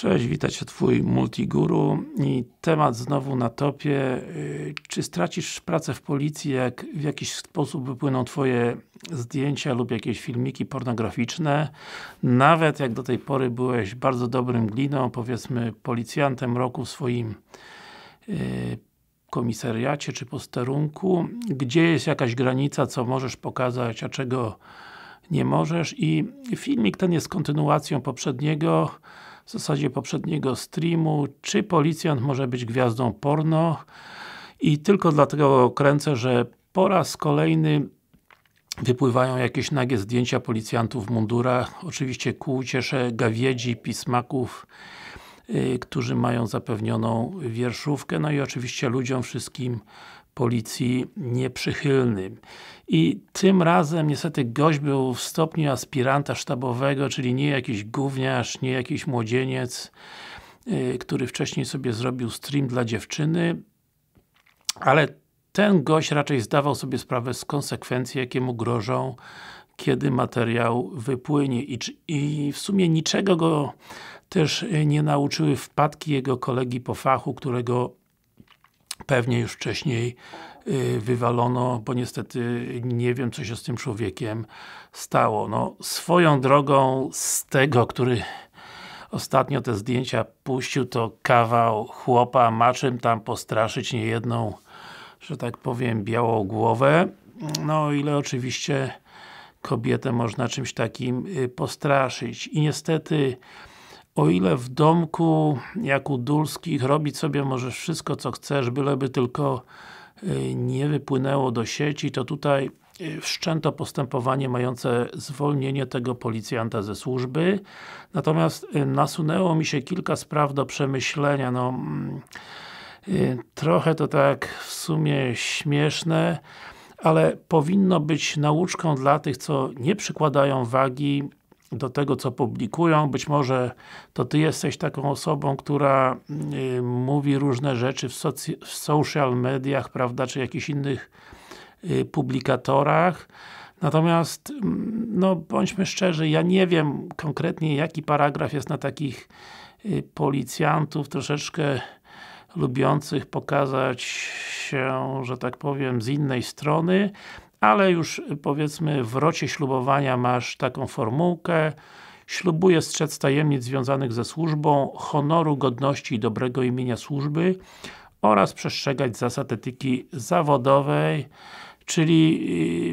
Cześć, witajcie, się Twój multiguru i temat znowu na topie. Y, czy stracisz pracę w policji, jak w jakiś sposób wypłyną Twoje zdjęcia lub jakieś filmiki pornograficzne? Nawet jak do tej pory byłeś bardzo dobrym gliną, powiedzmy policjantem roku w swoim y, komisariacie czy posterunku. Gdzie jest jakaś granica, co możesz pokazać, a czego nie możesz? I filmik ten jest kontynuacją poprzedniego w zasadzie poprzedniego streamu, czy policjant może być gwiazdą porno i tylko dlatego kręcę, że po raz kolejny wypływają jakieś nagie zdjęcia policjantów w mundurach, oczywiście ku cieszę gawiedzi, pismaków, yy, którzy mają zapewnioną wierszówkę, no i oczywiście ludziom wszystkim policji nieprzychylnym. I tym razem niestety gość był w stopniu aspiranta sztabowego, czyli nie jakiś gówniarz, nie jakiś młodzieniec, yy, który wcześniej sobie zrobił stream dla dziewczyny, ale ten gość raczej zdawał sobie sprawę z konsekwencji, jakie mu grożą, kiedy materiał wypłynie. I, I, w sumie niczego go też y, nie nauczyły wpadki jego kolegi po fachu, którego pewnie już wcześniej y, wywalono, bo niestety nie wiem, co się z tym człowiekiem stało. No, swoją drogą z tego, który ostatnio te zdjęcia puścił, to kawał chłopa, ma czym tam postraszyć niejedną, że tak powiem, białą głowę. No, ile oczywiście kobietę można czymś takim y, postraszyć. I niestety o ile w domku, jak u Dulskich, robić sobie możesz wszystko co chcesz, byleby tylko y, nie wypłynęło do sieci, to tutaj y, wszczęto postępowanie mające zwolnienie tego policjanta ze służby. Natomiast y, nasunęło mi się kilka spraw do przemyślenia. No, mm, trochę to tak w sumie śmieszne, ale powinno być nauczką dla tych, co nie przykładają wagi do tego, co publikują. Być może to Ty jesteś taką osobą, która y, mówi różne rzeczy w, w, social mediach, prawda, czy jakichś innych y, publikatorach. Natomiast, mm, no bądźmy szczerzy, ja nie wiem konkretnie jaki paragraf jest na takich y, policjantów troszeczkę lubiących pokazać się, że tak powiem, z innej strony ale już y, powiedzmy w rocie ślubowania masz taką formułkę Ślubuję strzec tajemnic związanych ze służbą, honoru, godności i dobrego imienia służby oraz przestrzegać zasad etyki zawodowej, czyli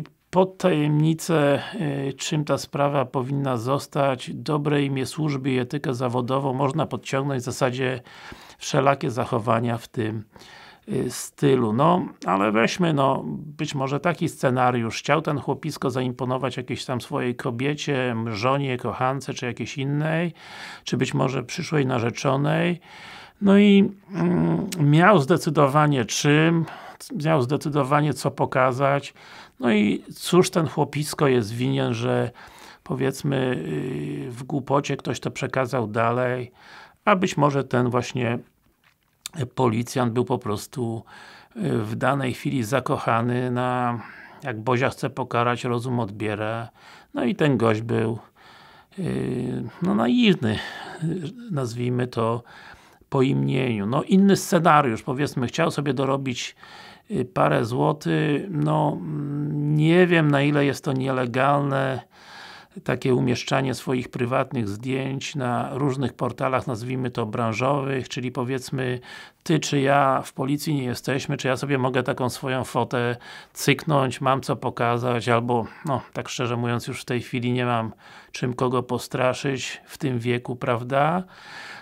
y, pod tajemnicę, y, czym ta sprawa powinna zostać, dobre imię służby i etykę zawodową można podciągnąć w zasadzie wszelakie zachowania w tym Y, stylu. No, ale weźmy, no, być może taki scenariusz. Chciał ten chłopisko zaimponować jakiejś tam swojej kobiecie, żonie, kochance, czy jakiejś innej, czy być może przyszłej narzeczonej. No i mm, miał zdecydowanie czym, miał zdecydowanie co pokazać. No i cóż ten chłopisko jest winien, że powiedzmy yy, w głupocie ktoś to przekazał dalej, a być może ten właśnie policjant był po prostu y, w danej chwili zakochany na jak Bozia chce pokarać, rozum odbiera. No i ten gość był y, no naiwny, y, nazwijmy to po imieniu. No inny scenariusz, powiedzmy, chciał sobie dorobić parę złotych, no mm, nie wiem na ile jest to nielegalne, takie umieszczanie swoich prywatnych zdjęć na różnych portalach, nazwijmy to branżowych, czyli powiedzmy ty czy ja w policji nie jesteśmy, czy ja sobie mogę taką swoją fotę cyknąć, mam co pokazać, albo no, tak szczerze mówiąc już w tej chwili nie mam czym kogo postraszyć w tym wieku, prawda?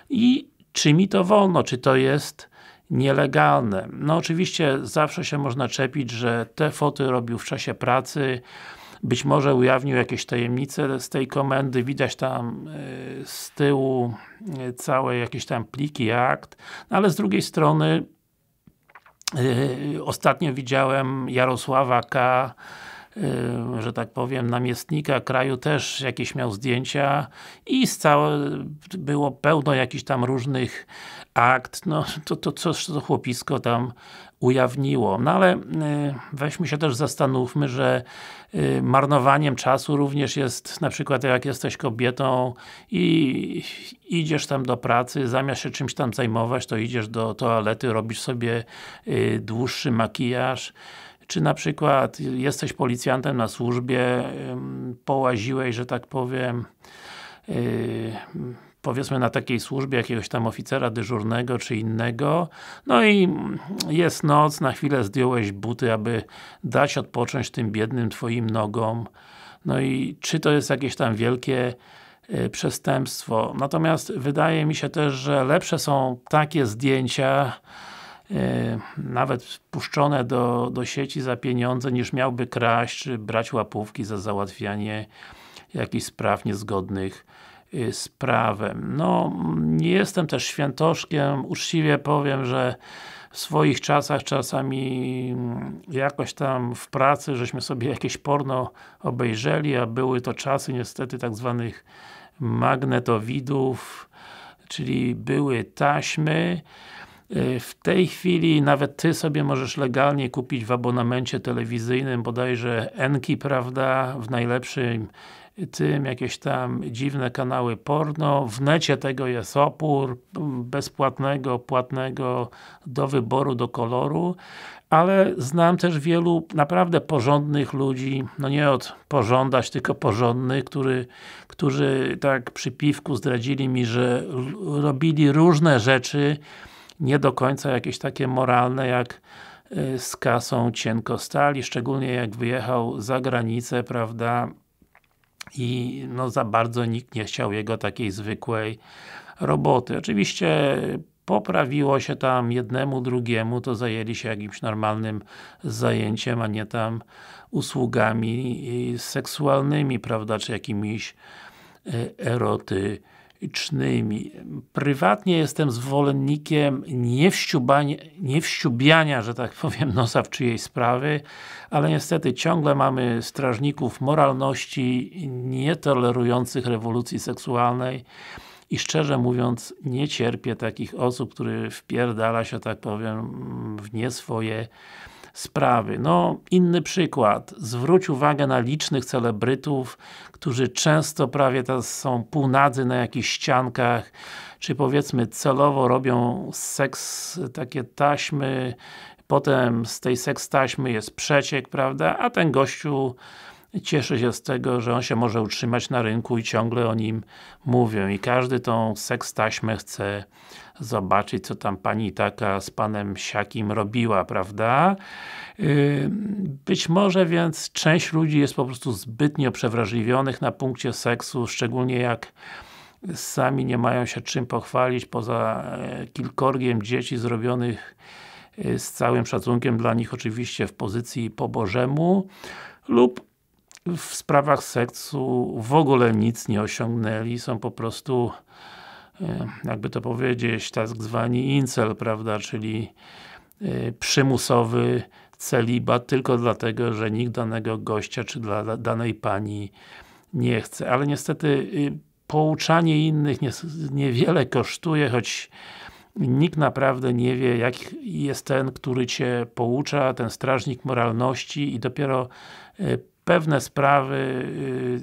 I czy mi to wolno, czy to jest nielegalne. No oczywiście zawsze się można czepić, że te foty robił w czasie pracy, być może ujawnił jakieś tajemnice z tej komendy, widać tam e, z tyłu e, całe jakieś tam pliki, akt, no, ale z drugiej strony e, ostatnio widziałem Jarosława K Y, że tak powiem, namiestnika kraju też jakieś miał zdjęcia i całe, było pełno jakichś tam różnych akt, no to, to coś to chłopisko tam ujawniło. No ale y, weźmy się też zastanówmy, że y, marnowaniem czasu również jest na przykład jak jesteś kobietą i idziesz tam do pracy, zamiast się czymś tam zajmować, to idziesz do toalety, robisz sobie dłuższy makijaż czy na przykład jesteś policjantem na służbie, połaziłeś, że tak powiem, y, powiedzmy na takiej służbie jakiegoś tam oficera dyżurnego czy innego no i jest noc, na chwilę zdjąłeś buty, aby dać odpocząć tym biednym twoim nogom no i czy to jest jakieś tam wielkie y, przestępstwo. Natomiast wydaje mi się też, że lepsze są takie zdjęcia E, nawet wpuszczone do, do sieci za pieniądze, niż miałby kraść czy brać łapówki za załatwianie jakichś spraw niezgodnych y, z prawem. No, nie jestem też świętoszkiem, uczciwie powiem, że w swoich czasach czasami mm, jakoś tam w pracy, żeśmy sobie jakieś porno obejrzeli, a były to czasy niestety tak zwanych magnetowidów, czyli były taśmy, Y, w tej chwili nawet Ty sobie możesz legalnie kupić w abonamencie telewizyjnym bodajże Enki, prawda? W najlepszym tym jakieś tam dziwne kanały porno, w necie tego jest opór, bezpłatnego, płatnego, do wyboru, do koloru, ale znam też wielu naprawdę porządnych ludzi, no nie od pożądać, tylko porządnych, który, którzy tak przy piwku zdradzili mi, że robili różne rzeczy, nie do końca jakieś takie moralne, jak y, z kasą cienko stali, szczególnie jak wyjechał za granicę, prawda, i no za bardzo nikt nie chciał jego takiej zwykłej roboty. Oczywiście poprawiło się tam jednemu, drugiemu, to zajęli się jakimś normalnym zajęciem, a nie tam usługami y, seksualnymi, prawda, czy jakimiś y, eroty Prywatnie jestem zwolennikiem niewściubiania, że tak powiem, nosa w czyjejś sprawy, ale niestety ciągle mamy strażników moralności nietolerujących rewolucji seksualnej i szczerze mówiąc, nie cierpię takich osób, które wpierdala się, tak powiem, w nie swoje sprawy. No, inny przykład. Zwróć uwagę na licznych celebrytów, którzy często prawie teraz są półnadzy na jakichś ściankach, czy powiedzmy celowo robią seks, takie taśmy, potem z tej seks taśmy jest przeciek, prawda, a ten gościu cieszy się z tego, że on się może utrzymać na rynku i ciągle o nim mówią i każdy tą seks taśmę chce zobaczyć, co tam pani taka z panem siakim robiła, prawda? Y, być może więc część ludzi jest po prostu zbytnio przewrażliwionych na punkcie seksu, szczególnie jak sami nie mają się czym pochwalić poza e, kilkorgiem dzieci zrobionych e, z całym szacunkiem dla nich oczywiście w pozycji po Bożemu lub w sprawach seksu w ogóle nic nie osiągnęli, są po prostu e, jakby to powiedzieć, tak zwani incel, prawda, czyli e, przymusowy celibat tylko dlatego, że nikt danego gościa czy dla danej pani nie chce. Ale niestety y, pouczanie innych niewiele kosztuje, choć nikt naprawdę nie wie, jak jest ten, który Cię poucza, ten strażnik moralności i dopiero e, pewne sprawy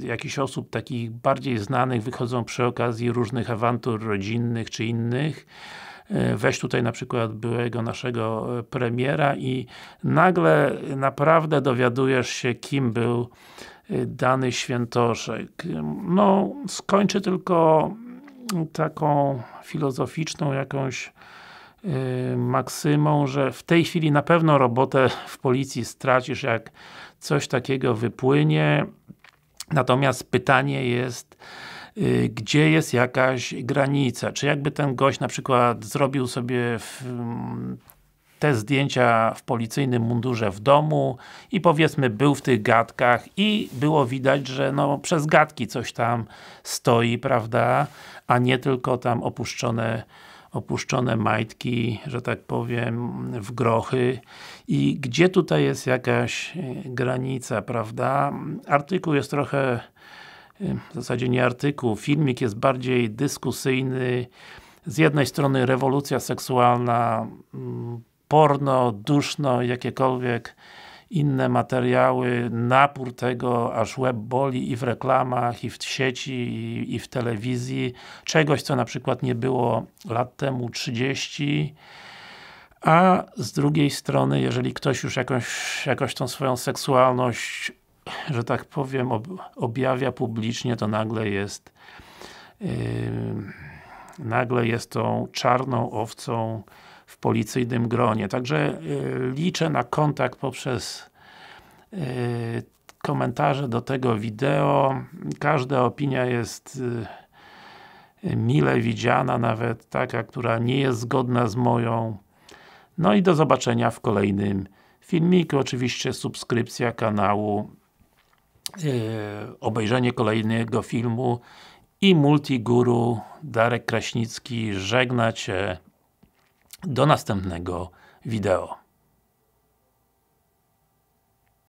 y, jakichś osób takich bardziej znanych wychodzą przy okazji różnych awantur rodzinnych czy innych. Y, weź tutaj na przykład byłego naszego y, premiera i nagle naprawdę dowiadujesz się, kim był y, dany świętoszek. No, skończę tylko mm, taką filozoficzną jakąś y, maksymą, że w tej chwili na pewno robotę w policji stracisz, jak coś takiego wypłynie. Natomiast pytanie jest, y, gdzie jest jakaś granica. Czy jakby ten gość na przykład zrobił sobie w, te zdjęcia w policyjnym mundurze w domu i powiedzmy był w tych gadkach i było widać, że no, przez gadki coś tam stoi, prawda? A nie tylko tam opuszczone opuszczone majtki, że tak powiem, w grochy i gdzie tutaj jest jakaś e, granica, prawda? Artykuł jest trochę e, w zasadzie nie artykuł, filmik jest bardziej dyskusyjny. Z jednej strony rewolucja seksualna, mm, porno, duszno, jakiekolwiek inne materiały, napór tego, aż łeb boli i w reklamach, i w sieci, i, i w telewizji. Czegoś, co na przykład nie było lat temu 30, a z drugiej strony, jeżeli ktoś już jakąś, jakoś tą swoją seksualność, że tak powiem, objawia publicznie, to nagle jest yy, nagle jest tą czarną owcą w policyjnym gronie. Także y, liczę na kontakt poprzez y, komentarze do tego wideo. Każda opinia jest y, mile widziana, nawet taka, która nie jest zgodna z moją. No i do zobaczenia w kolejnym filmiku. Oczywiście subskrypcja kanału, obejrzenie kolejnego filmu i Multiguru Darek Kraśnicki żegna Cię do następnego wideo.